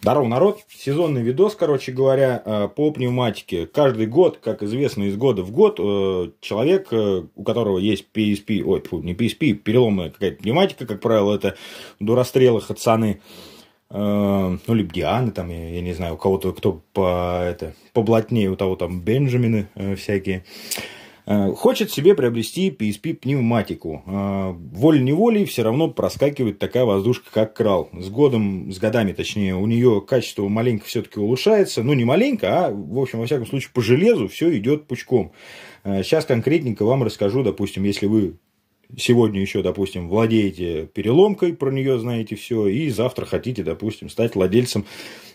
Здорово, народ! Сезонный видос, короче говоря, э, по пневматике. Каждый год, как известно, из года в год э, человек, э, у которого есть PSP, ой, не PSP, переломная какая-то пневматика, как правило, это дурострелы, хацаны, ну, либо Дианы, там, я, я не знаю, у кого-то, кто по, это, поблотнее, у того там Бенджамины всякие. Э, хочет себе приобрести PSP-пневматику. Э, Волей-неволей все равно проскакивает такая воздушка, как крал. С годом, с годами, точнее, у нее качество маленько все-таки улучшается. Ну, не маленько, а, в общем, во всяком случае, по железу все идет пучком. Сейчас э, конкретненько вам расскажу, допустим, если вы сегодня еще, допустим, владеете переломкой, про нее знаете все, и завтра хотите, допустим, стать владельцем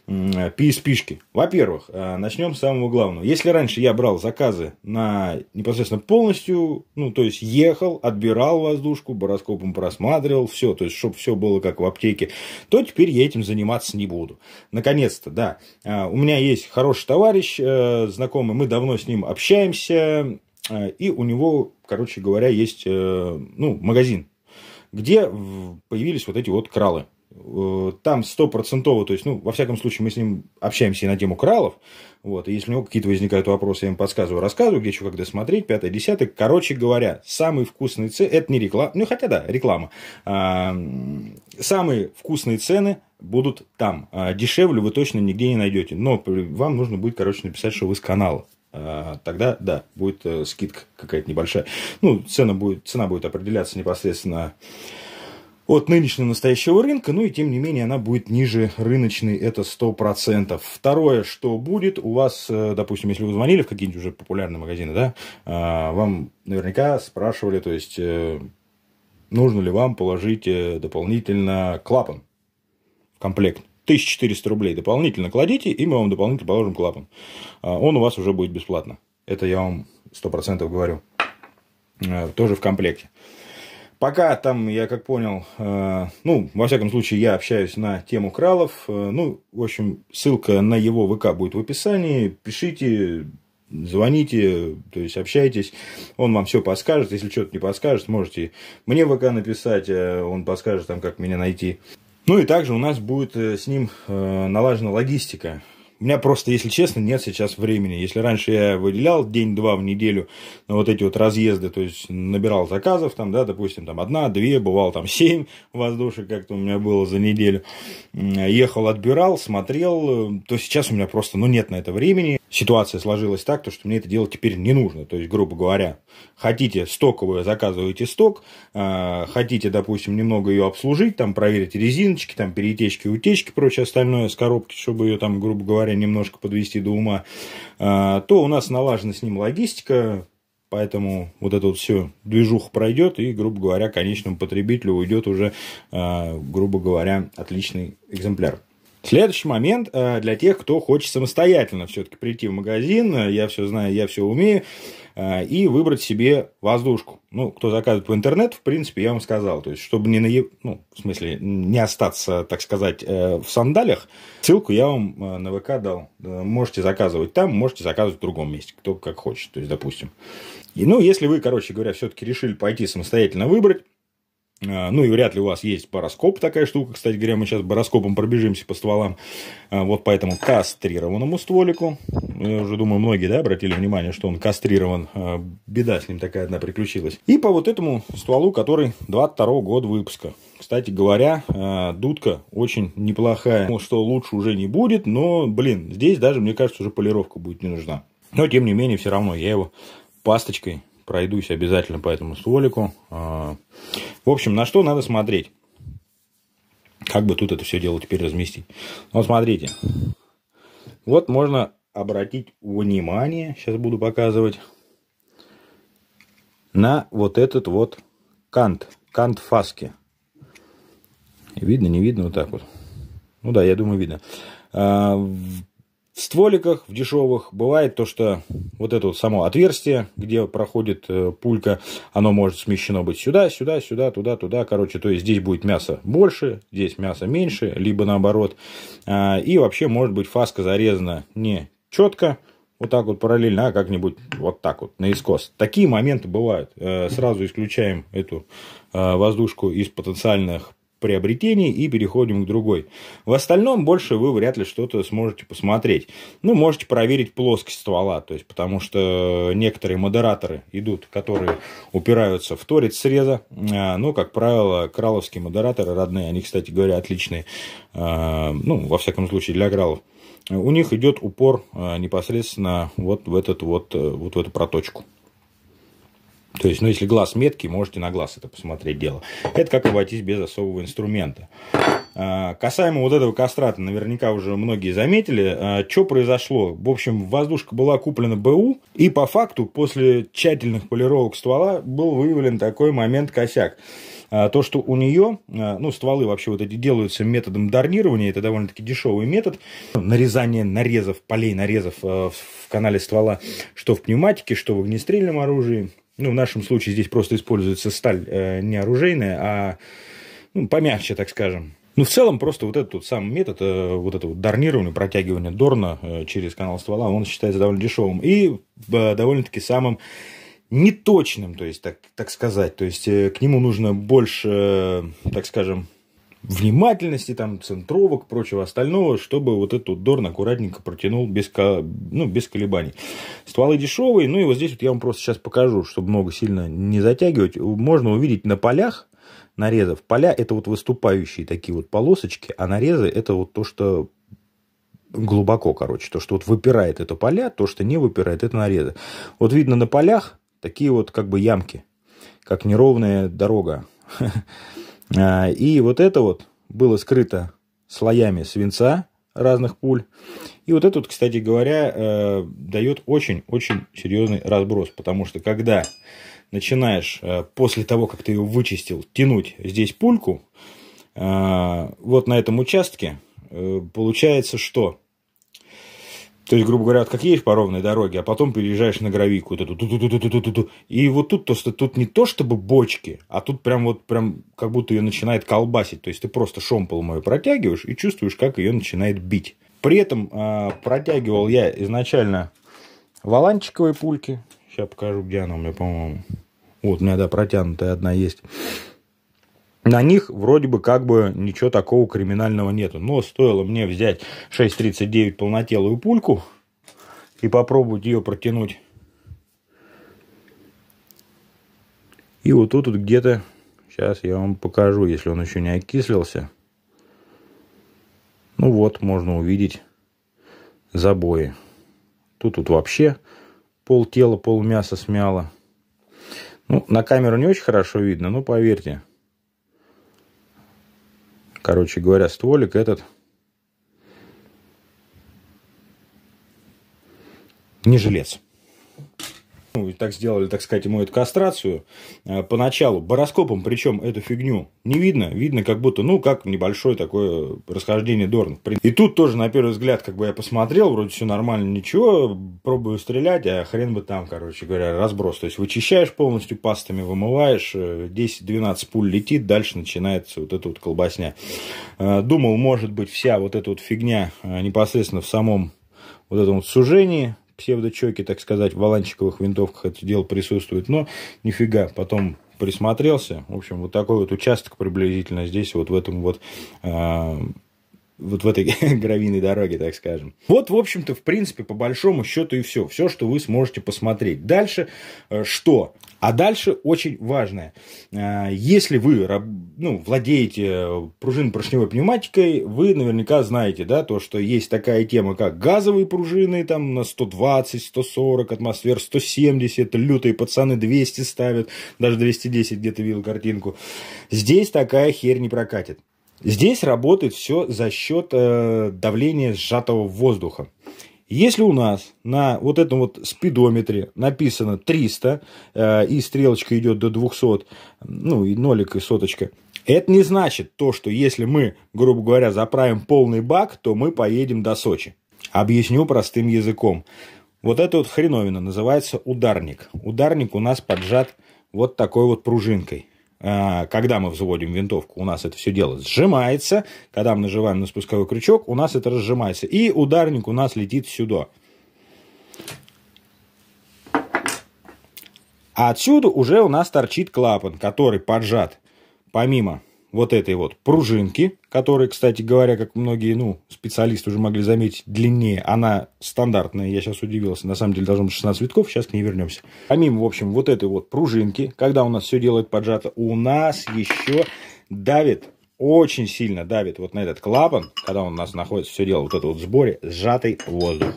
PSP-шки. Во-первых, э, начнем с самого главного. Если раньше я брал заказы на непосредственно полностью, ну, то есть ехал, отбирал воздушку, бароскопом просматривал, все, то есть, чтобы все было как в аптеке, то теперь я этим заниматься не буду. Наконец-то, да. Э, у меня есть хороший товарищ, э, знакомый, мы давно с ним общаемся, и у него короче говоря, есть э, ну, магазин, где появились вот эти вот кралы. Э, там стопроцентово, то есть, ну, во всяком случае, мы с ним общаемся и на тему кралов, вот, и если у него какие-то возникают вопросы, я им подсказываю, рассказываю, где что, когда смотреть, пятое, десятое. Короче говоря, самый вкусный цены, это не реклама, ну, хотя да, реклама. А, самые вкусные цены будут там. А, дешевле вы точно нигде не найдете, но вам нужно будет, короче, написать, что вы с канала. А, тогда, да, будет э, скидка какая-то небольшая. Ну, цена будет, цена будет определяться непосредственно от нынешнего настоящего рынка, ну и тем не менее она будет ниже рыночной, это 100%. Второе, что будет, у вас, э, допустим, если вы звонили в какие-нибудь уже популярные магазины, да, а, вам наверняка спрашивали, то есть, э, нужно ли вам положить дополнительно клапан в комплект. 1400 рублей дополнительно кладите, и мы вам дополнительно положим клапан. А, он у вас уже будет бесплатно. Это я вам 100% говорю. А, тоже в комплекте. Пока там, я как понял, а, ну, во всяком случае, я общаюсь на тему кралов. Ну, в общем, ссылка на его ВК будет в описании. Пишите, звоните, то есть общайтесь, он вам все подскажет, если что-то не подскажет, можете мне ВК написать, он подскажет там, как меня найти. Ну и также у нас будет э, с ним э, налажена логистика. У меня просто, если честно, нет сейчас времени. Если раньше я выделял день-два в неделю на вот эти вот разъезды, то есть набирал заказов, там, да, допустим, там одна, две, бывал там семь воздушек как-то у меня было за неделю. Ехал, отбирал, смотрел, э, то сейчас у меня просто, ну, нет на это времени ситуация сложилась так, то, что мне это делать теперь не нужно. То есть, грубо говоря, хотите стоковую, заказываете сток, а, хотите, допустим, немного ее обслужить, там проверить резиночки, там перетечки, утечки, прочее остальное с коробки, чтобы ее там, грубо говоря, немножко подвести до ума, а, то у нас налажена с ним логистика, Поэтому вот это вот все движуха пройдет, и, грубо говоря, конечному потребителю уйдет уже, а, грубо говоря, отличный экземпляр. Следующий момент э, для тех, кто хочет самостоятельно все-таки прийти в магазин, э, я все знаю, я все умею, э, и выбрать себе воздушку. Ну, кто заказывает по интернету, в принципе, я вам сказал. То есть, чтобы не на, ну, в смысле, не остаться, так сказать, в сандалях, ссылку я вам на ВК дал. Можете заказывать там, можете заказывать в другом месте, кто как хочет, то есть, допустим. И, ну, если вы, короче говоря, все-таки решили пойти самостоятельно выбрать, а, ну и вряд ли у вас есть бароскоп, такая штука. Кстати говоря, мы сейчас бароскопом пробежимся по стволам. А, вот по этому кастрированному стволику. Я уже думаю, многие да, обратили внимание, что он кастрирован. А, беда с ним такая одна приключилась. И по вот этому стволу, который 22 -го год выпуска. Кстати говоря, дудка очень неплохая. что лучше уже не будет, но, блин, здесь даже, мне кажется, уже полировка будет не нужна. Но, тем не менее, все равно я его пасточкой Пройдусь обязательно по этому стволику. А, в общем, на что надо смотреть. Как бы тут это все дело теперь разместить. Ну, вот смотрите. Вот можно обратить внимание, сейчас буду показывать, на вот этот вот кант, кант фаски. Видно, не видно, вот так вот. Ну да, я думаю, видно. А, в стволиках, в дешевых, бывает то, что вот это вот само отверстие, где проходит э, пулька, оно может смещено быть сюда, сюда, сюда, туда, туда. Короче, то есть здесь будет мясо больше, здесь мясо меньше, либо наоборот. А, и вообще может быть фаска зарезана не четко, вот так вот параллельно, а как-нибудь вот так вот, наискос. Такие моменты бывают. Э, сразу исключаем эту э, воздушку из потенциальных приобретении и переходим к другой. В остальном больше вы вряд ли что-то сможете посмотреть. Ну, можете проверить плоскость ствола, то есть, потому что некоторые модераторы идут, которые упираются в торец среза. А, Но ну, как правило, краловские модераторы родные, они, кстати говоря, отличные, а, ну, во всяком случае, для кралов. У них идет упор а, непосредственно вот в, этот вот, э, вот в эту проточку. То есть, ну, если глаз меткий, можете на глаз это посмотреть дело. Это как обойтись без особого инструмента. А, касаемо вот этого кастрата, наверняка уже многие заметили, а, что произошло. В общем, воздушка была куплена БУ, и по факту после тщательных полировок ствола был выявлен такой момент косяк. А, то, что у нее, ну, стволы вообще вот эти делаются методом дарнирования, это довольно-таки дешевый метод, нарезание нарезов, полей нарезов в канале ствола, что в пневматике, что в огнестрельном оружии, ну, в нашем случае здесь просто используется сталь э, не оружейная, а ну, помягче, так скажем. Ну, в целом, просто вот этот вот сам метод, э, вот это вот дарнирование, протягивание дорна э, через канал ствола, он считается довольно дешевым и э, довольно-таки самым неточным, то есть, так, так сказать. То есть, к нему нужно больше, так скажем, внимательности, там, центровок, прочего остального, чтобы вот этот Дорн аккуратненько протянул без, ну, без колебаний. Стволы дешевые, ну и вот здесь вот я вам просто сейчас покажу, чтобы много сильно не затягивать. Можно увидеть на полях нарезов. Поля это вот выступающие такие вот полосочки, а нарезы это вот то, что глубоко, короче, то, что вот выпирает это поля, то, что не выпирает, это нарезы. Вот видно на полях такие вот как бы ямки, как неровная дорога. А, и вот это вот было скрыто слоями свинца разных пуль. И вот это, вот, кстати говоря, э, дает очень-очень серьезный разброс, потому что когда начинаешь э, после того, как ты его вычистил, тянуть здесь пульку, э, вот на этом участке получается что? То есть, грубо говоря, вот как едешь по ровной дороге, а потом переезжаешь на гравийку, вот эту, и вот тут, то, тут не то чтобы бочки, а тут прям вот прям как будто ее начинает колбасить. То есть, ты просто шомполом ее протягиваешь и чувствуешь, как ее начинает бить. При этом э, протягивал я изначально валанчиковые пульки. Сейчас покажу, где она у меня, по-моему. Вот, у меня, да, протянутая одна есть на них вроде бы как бы ничего такого криминального нету. Но стоило мне взять 6.39 полнотелую пульку и попробовать ее протянуть. И вот тут вот где-то, сейчас я вам покажу, если он еще не окислился. Ну вот, можно увидеть забои. Тут тут вообще пол тела, пол мяса смяло. Ну, на камеру не очень хорошо видно, но поверьте, Короче говоря, стволик этот не жилец. Ну и так сделали, так сказать, ему эту кастрацию а, поначалу, бароскопом, причем эту фигню не видно, видно как будто, ну, как небольшое такое расхождение Дорн. И тут тоже, на первый взгляд, как бы я посмотрел, вроде все нормально, ничего, пробую стрелять, а хрен бы там, короче говоря, разброс. То есть, вычищаешь полностью пастами, вымываешь, 10-12 э, пуль летит, дальше начинается вот эта вот колбасня. А, думал, может быть, вся вот эта вот фигня а, непосредственно в самом вот этом вот сужении, псевдочеки, так сказать, в валанчиковых винтовках это дело присутствует, но нифига, потом присмотрелся, в общем, вот такой вот участок приблизительно здесь, вот в этом вот э, вот в этой гравийной дороге, так скажем. Вот, в общем-то, в принципе, по большому счету и все. Все, что вы сможете посмотреть. Дальше э, что? А дальше очень важное. Э, если вы ну, владеете пружинно-поршневой пневматикой, вы наверняка знаете, да, то, что есть такая тема, как газовые пружины там на 120, 140 атмосфер, 170, лютые пацаны 200 ставят, даже 210 где-то видел картинку. Здесь такая херь не прокатит. Здесь работает все за счет э, давления сжатого воздуха. Если у нас на вот этом вот спидометре написано 300, э, и стрелочка идет до 200, ну и нолик, и соточка, это не значит то, что если мы, грубо говоря, заправим полный бак, то мы поедем до Сочи. Объясню простым языком. Вот эта вот хреновина называется ударник. Ударник у нас поджат вот такой вот пружинкой. А, когда мы взводим винтовку, у нас это все дело сжимается, когда мы нажимаем на спусковой крючок, у нас это разжимается, и ударник у нас летит сюда. А отсюда уже у нас торчит клапан, который поджат помимо вот этой вот пружинки, которая, кстати говоря, как многие ну, специалисты уже могли заметить, длиннее. Она стандартная, я сейчас удивился. На самом деле должно быть 16 витков, сейчас к ней вернемся. Помимо, в общем, вот этой вот пружинки, когда у нас все делает поджато, у нас еще давит очень сильно давит вот на этот клапан, когда он у нас находится, все дело вот это вот в сборе, сжатый воздух.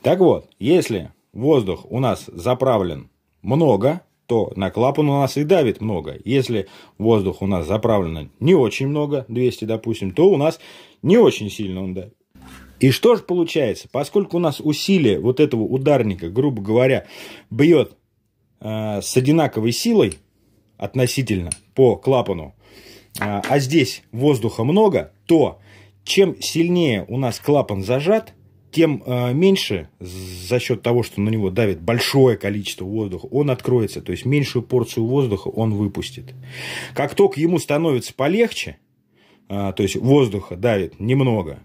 Так вот, если воздух у нас заправлен много, то на клапан у нас и давит много. Если воздух у нас заправлено не очень много, 200, допустим, то у нас не очень сильно он давит. И что же получается? Поскольку у нас усилие вот этого ударника, грубо говоря, бьет э, с одинаковой силой относительно по клапану, э, а здесь воздуха много, то чем сильнее у нас клапан зажат, тем а, меньше за счет того, что на него давит большое количество воздуха, он откроется, то есть меньшую порцию воздуха он выпустит. Как только ему становится полегче, а, то есть воздуха давит немного,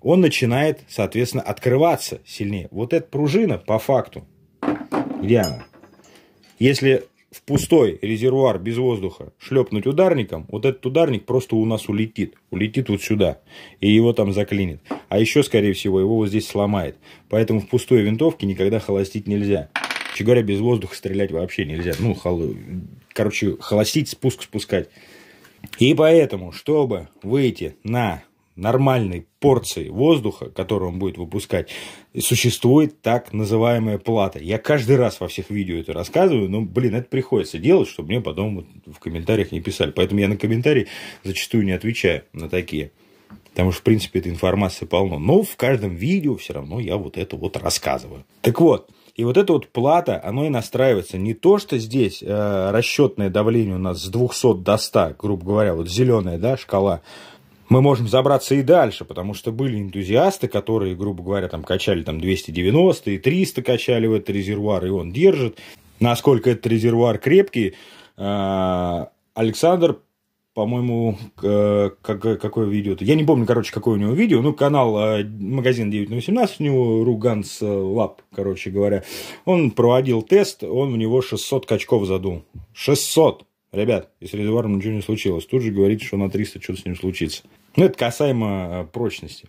он начинает, соответственно, открываться сильнее. Вот эта пружина, по факту, Диана, если в пустой резервуар без воздуха шлепнуть ударником, вот этот ударник просто у нас улетит. Улетит вот сюда. И его там заклинит. А еще, скорее всего, его вот здесь сломает. Поэтому в пустой винтовке никогда холостить нельзя. че говоря, без воздуха стрелять вообще нельзя. Ну, хол... короче, холостить, спуск спускать. И поэтому, чтобы выйти на нормальной порции воздуха, которую он будет выпускать, существует так называемая плата. Я каждый раз во всех видео это рассказываю, но, блин, это приходится делать, чтобы мне потом в комментариях не писали. Поэтому я на комментарии зачастую не отвечаю на такие. Потому что, в принципе, этой информации полно. Но в каждом видео все равно я вот это вот рассказываю. Так вот, и вот эта вот плата, она и настраивается. Не то, что здесь э, расчетное давление у нас с 200 до 100, грубо говоря, вот зеленая да, шкала, мы можем забраться и дальше, потому что были энтузиасты, которые, грубо говоря, там качали там 290 и 300 качали в этот резервуар, и он держит. Насколько этот резервуар крепкий, а, Александр по-моему, какое видео -то? Я не помню, короче, какое у него видео. Ну, канал а, магазин 9 на 18 у него, Руганс Лаб, короче говоря. Он проводил тест, он у него 600 качков задул. 600! Ребят, если резервуаром ничего не случилось, тут же говорит, что на 300 что-то с ним случится. Ну, это касаемо э, прочности.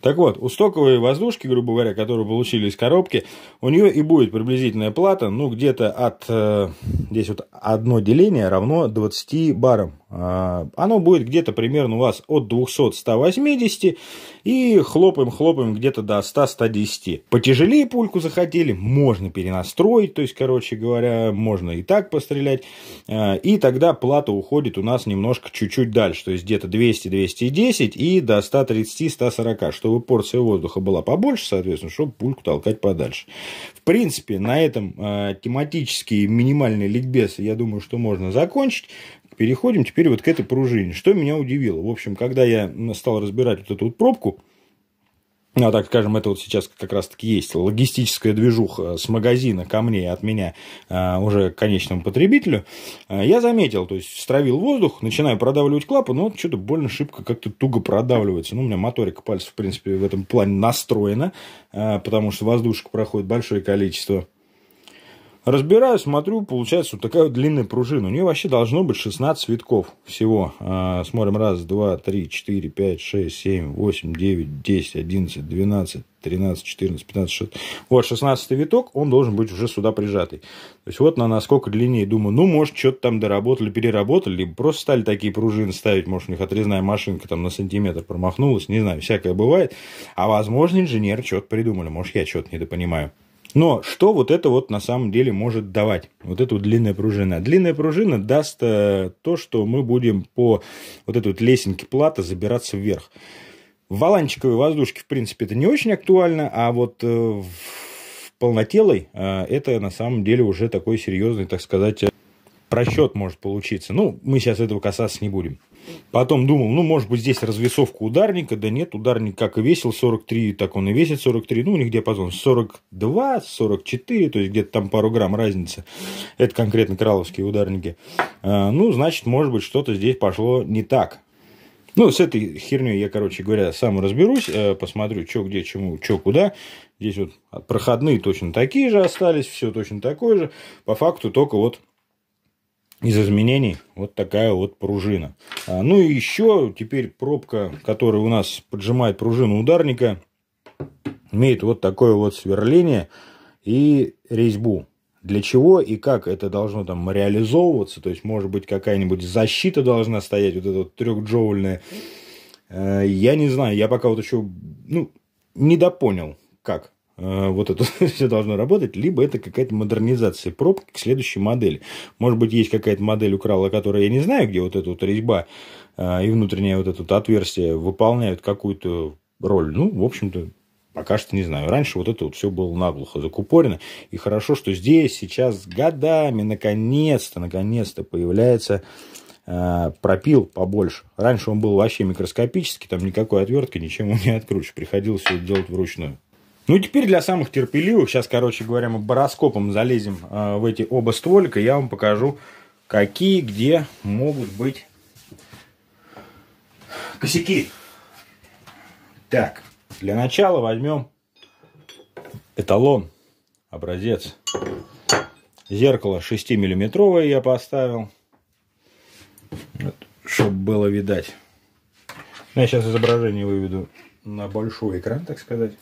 Так вот, у стоковой воздушки, грубо говоря, которую получили из коробки, у нее и будет приблизительная плата, ну, где-то от, э, здесь вот одно деление равно 20 барам. А, оно будет где-то примерно у вас от 200-180 и хлопаем-хлопаем где-то до 100-110. Потяжелее пульку захотели, можно перенастроить, то есть, короче говоря, можно и так пострелять. А, и тогда плата уходит у нас немножко чуть-чуть дальше, то есть где-то 200-210 и до 130-140, чтобы порция воздуха была побольше, соответственно, чтобы пульку толкать подальше. В принципе, на этом а, тематический минимальный ликбез, я думаю, что можно закончить переходим теперь вот к этой пружине. Что меня удивило? В общем, когда я стал разбирать вот эту вот пробку, ну, а так скажем, это вот сейчас как раз-таки есть логистическая движуха с магазина ко мне, от меня а, уже к конечному потребителю. А, я заметил, то есть стравил воздух, начинаю продавливать клапан, но ну, вот что-то больно шибко как-то туго продавливается. Ну, у меня моторика пальцев, в принципе, в этом плане настроена, а, потому что воздушек проходит большое количество. Разбираю, смотрю, получается вот такая вот длинная пружина. У нее вообще должно быть 16 витков всего. А, смотрим, раз, два, три, четыре, пять, шесть, семь, восемь, девять, десять, одиннадцать, двенадцать, тринадцать, четырнадцать, пятнадцать 16. Вот шестнадцатый виток, он должен быть уже сюда прижатый. То есть вот на насколько длиннее, думаю, ну, может, что-то там доработали, переработали, либо просто стали такие пружины ставить, может, у них отрезная машинка там на сантиметр промахнулась, не знаю, всякое бывает. А возможно, инженер что-то придумали, может, я что-то недопонимаю. Но что вот это вот на самом деле может давать? Вот эта вот длинная пружина. Длинная пружина даст э, то, что мы будем по вот этой вот лесенке плата забираться вверх. В валанчиковой воздушке, в принципе, это не очень актуально, а вот э, в полнотелой э, это на самом деле уже такой серьезный, так сказать, просчет может получиться. Ну, мы сейчас этого касаться не будем. Потом думал, ну, может быть, здесь развесовка ударника. Да нет, ударник как и весил 43, так он и весит 43. Ну, у них диапазон 42, 44, то есть где-то там пару грамм разница. Это конкретно краловские ударники. А, ну, значит, может быть, что-то здесь пошло не так. Ну, с этой херней я, короче говоря, сам разберусь, э, посмотрю, что где, чему, что куда. Здесь вот проходные точно такие же остались, все точно такое же. По факту только вот из изменений вот такая вот пружина. А, ну и еще теперь пробка, которая у нас поджимает пружину ударника, имеет вот такое вот сверление и резьбу. Для чего и как это должно там реализовываться, то есть может быть какая-нибудь защита должна стоять, вот эта вот трехджоульная. А, э, я не знаю, я пока вот еще ну, не допонял как. Э, вот это все должно работать, либо это какая-то модернизация пробки к следующей модели. Может быть, есть какая-то модель украла, которая я не знаю, где вот эта вот резьба э, и внутреннее вот это вот отверстие выполняют какую-то роль. Ну, в общем-то, пока что не знаю. Раньше вот это вот все было наглухо закупорено. И хорошо, что здесь сейчас годами наконец-то, наконец-то появляется э, пропил побольше. Раньше он был вообще микроскопический, там никакой отвертки, ничем не откручиваешь. Приходилось все делать вручную. Ну, теперь для самых терпеливых, сейчас, короче говоря, мы бароскопом залезем э, в эти оба стволика, я вам покажу, какие где могут быть косяки. Так, для начала возьмем эталон, образец. Зеркало 6-миллиметровое я поставил, вот, чтобы было видать. Я сейчас изображение выведу на большой экран, так сказать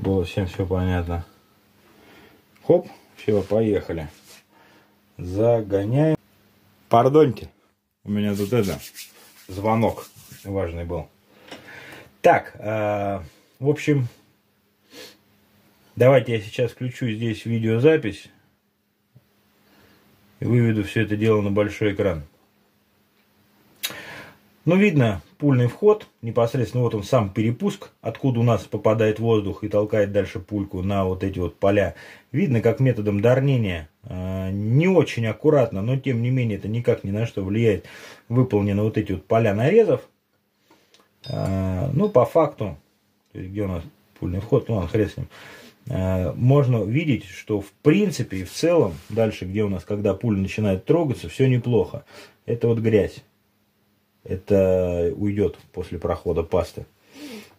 чтобы было всем все понятно. Хоп, все, поехали. Загоняем. Пардоньте, у меня тут это, звонок важный был. Так, э, в общем, давайте я сейчас включу здесь видеозапись и выведу все это дело на большой экран. Ну видно пульный вход, непосредственно вот он сам перепуск, откуда у нас попадает воздух и толкает дальше пульку на вот эти вот поля. Видно, как методом дарнения, а, не очень аккуратно, но тем не менее это никак ни на что влияет, выполнены вот эти вот поля нарезов. А, ну, по факту, где у нас пульный вход, ну, он хрен с ним а, можно видеть, что в принципе и в целом, дальше, где у нас, когда пуля начинает трогаться, все неплохо. Это вот грязь это уйдет после прохода пасты.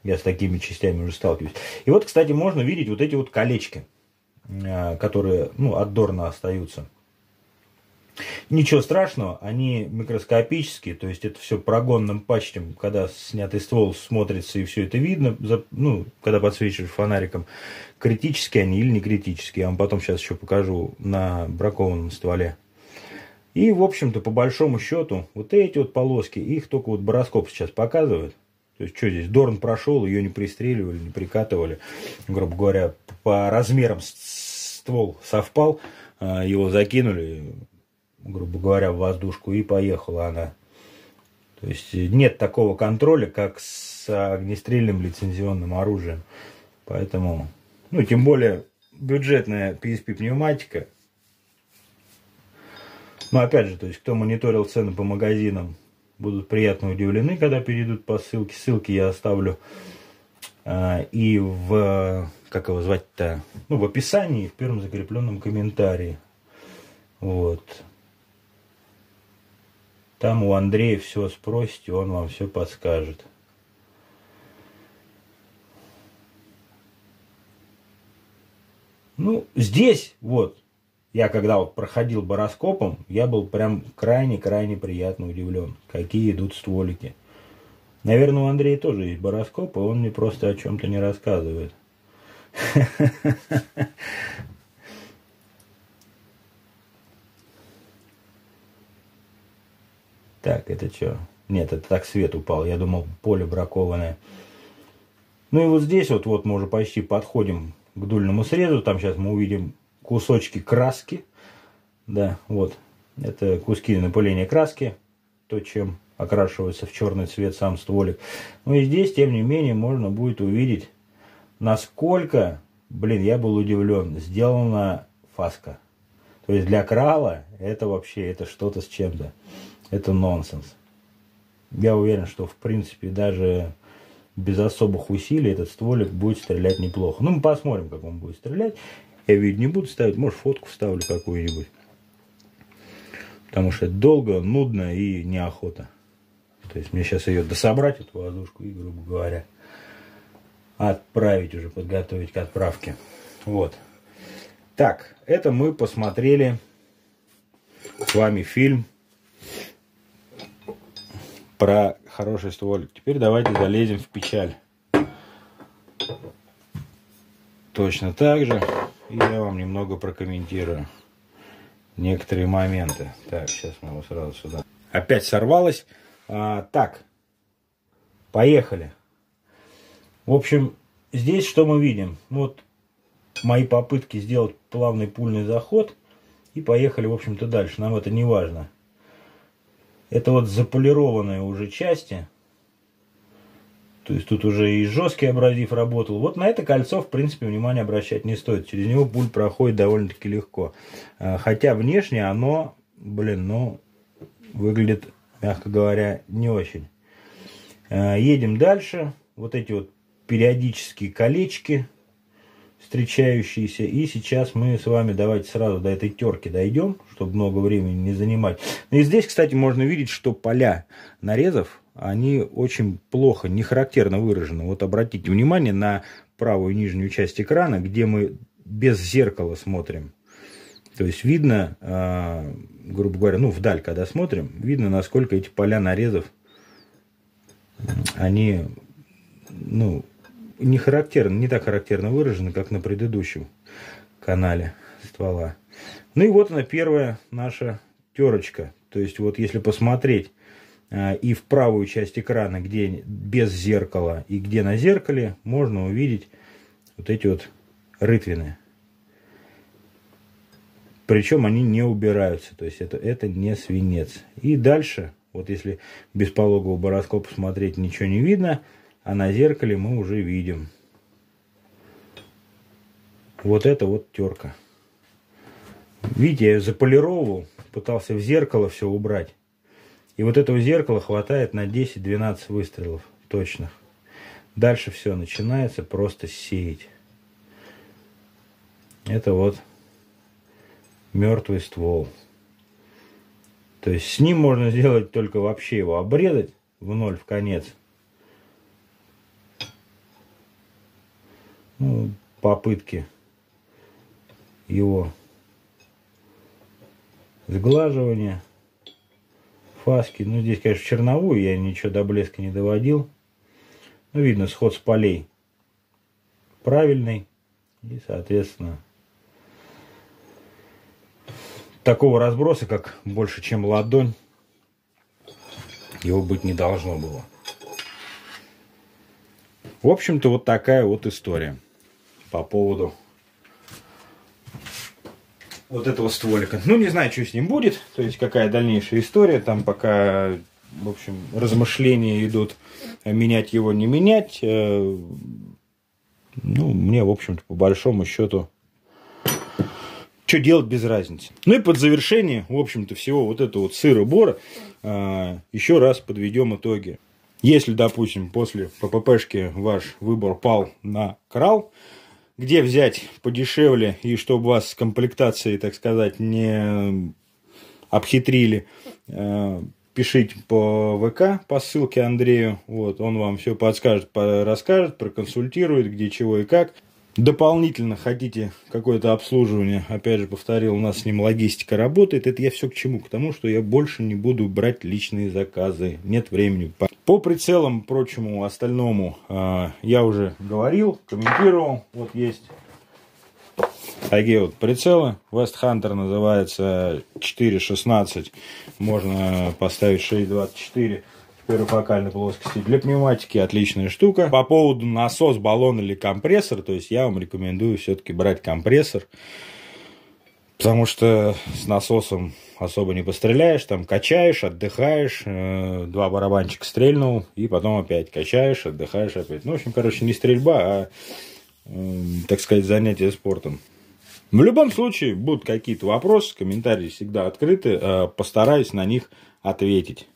Я с такими частями уже сталкиваюсь. И вот, кстати, можно видеть вот эти вот колечки, а, которые ну, отдорно остаются. Ничего страшного, они микроскопические, то есть это все прогонным пачтем, когда снятый ствол смотрится и все это видно, ну, когда подсвечиваешь фонариком, критические они или не критические, я вам потом сейчас еще покажу на бракованном стволе. И, в общем-то, по большому счету, вот эти вот полоски, их только вот бароскоп сейчас показывает. То есть, что здесь, Дорн прошел, ее не пристреливали, не прикатывали. Грубо говоря, по размерам ствол совпал, а, его закинули, грубо говоря, в воздушку, и поехала она. То есть, нет такого контроля, как с огнестрельным лицензионным оружием. Поэтому, ну, тем более, бюджетная PSP-пневматика – но опять же, то есть, кто мониторил цены по магазинам, будут приятно удивлены, когда перейдут по ссылке. Ссылки я оставлю а, и в, как его звать-то, ну, в описании, в первом закрепленном комментарии. Вот. Там у Андрея все спросите, он вам все подскажет. Ну, здесь вот я когда вот проходил бароскопом, я был прям крайне-крайне приятно удивлен, какие идут стволики. Наверное, у Андрея тоже есть бароскоп, и он мне просто о чем-то не рассказывает. Так, это что? Нет, это так свет упал. Я думал, поле бракованное. Ну и вот здесь вот, вот мы уже почти подходим к дульному срезу. Там сейчас мы увидим кусочки краски. Да, вот. Это куски напыления краски, то, чем окрашивается в черный цвет сам стволик. Ну и здесь, тем не менее, можно будет увидеть, насколько, блин, я был удивлен, сделана фаска. То есть для крала это вообще, это что-то с чем-то. Это нонсенс. Я уверен, что в принципе даже без особых усилий этот стволик будет стрелять неплохо. Ну, мы посмотрим, как он будет стрелять. Я видео не буду ставить, может фотку вставлю какую-нибудь. Потому что это долго, нудно и неохота. То есть мне сейчас ее дособрать, эту воздушку, и, грубо говоря, отправить уже, подготовить к отправке. Вот. Так, это мы посмотрели с вами фильм про хороший стволик. Теперь давайте залезем в печаль. Точно так же я вам немного прокомментирую некоторые моменты. Так, сейчас мы его сразу сюда. Опять сорвалось. А, так, поехали. В общем, здесь что мы видим? Вот мои попытки сделать плавный пульный заход. И поехали, в общем-то, дальше. Нам это не важно. Это вот заполированные уже части. То есть тут уже и жесткий абразив работал. Вот на это кольцо, в принципе, внимание обращать не стоит. Через него пуль проходит довольно-таки легко. А, хотя внешне оно, блин, ну, выглядит, мягко говоря, не очень. А, едем дальше. Вот эти вот периодические колечки встречающиеся. И сейчас мы с вами давайте сразу до этой терки дойдем, чтобы много времени не занимать. И здесь, кстати, можно видеть, что поля нарезов они очень плохо, не характерно выражены. Вот обратите внимание на правую нижнюю часть экрана, где мы без зеркала смотрим. То есть видно, а, грубо говоря, ну вдаль, когда смотрим, видно, насколько эти поля нарезов, они, ну, не характерно, не так характерно выражены, как на предыдущем канале ствола. Ну и вот она первая наша терочка. То есть вот если посмотреть а, и в правую часть экрана, где без зеркала и где на зеркале, можно увидеть вот эти вот рытвины. Причем они не убираются, то есть это, это не свинец. И дальше, вот если без пологового бороскопа смотреть, ничего не видно, а на зеркале мы уже видим. Вот это вот терка. Видите, я ее заполировал, пытался в зеркало все убрать. И вот этого зеркала хватает на 10-12 выстрелов точных. Дальше все начинается просто сеять. Это вот мертвый ствол. То есть с ним можно сделать только вообще его обрезать в ноль, в конец. Ну, попытки его сглаживания фаски. Ну, здесь, конечно, черновую я ничего до блеска не доводил. Но ну, видно, сход с полей правильный. И, соответственно, такого разброса, как больше, чем ладонь, его быть не должно было. В общем-то, вот такая вот история по поводу вот этого стволика. Ну, не знаю, что с ним будет, то есть какая дальнейшая история, там пока, в общем, размышления идут, э, менять его, не менять. Э, ну, мне, в общем-то, по большому счету, что делать без разницы. Ну и под завершение, в общем-то, всего вот этого вот сыра-бора э, еще раз подведем итоги. Если, допустим, после ПППшки ваш выбор пал на крал, где взять подешевле и чтобы вас с комплектацией, так сказать, не обхитрили, э, пишите по ВК по ссылке Андрею, вот, он вам все подскажет, расскажет, проконсультирует, где чего и как дополнительно хотите какое-то обслуживание, опять же повторил, у нас с ним логистика работает, это я все к чему? К тому, что я больше не буду брать личные заказы, нет времени. По прицелам, прочему, остальному а, я уже говорил, комментировал, вот есть такие вот прицелы. West Hunter называется 4.16, можно поставить 6.24 перифокальной плоскости. Для пневматики отличная штука. По поводу насос, баллон или компрессор, то есть я вам рекомендую все-таки брать компрессор, потому что с насосом особо не постреляешь, там качаешь, отдыхаешь, э, два барабанчика стрельнул, и потом опять качаешь, отдыхаешь опять. Ну, в общем, короче, не стрельба, а, эм, так сказать, занятие спортом. В любом случае, будут какие-то вопросы, комментарии всегда открыты, э, постараюсь на них ответить.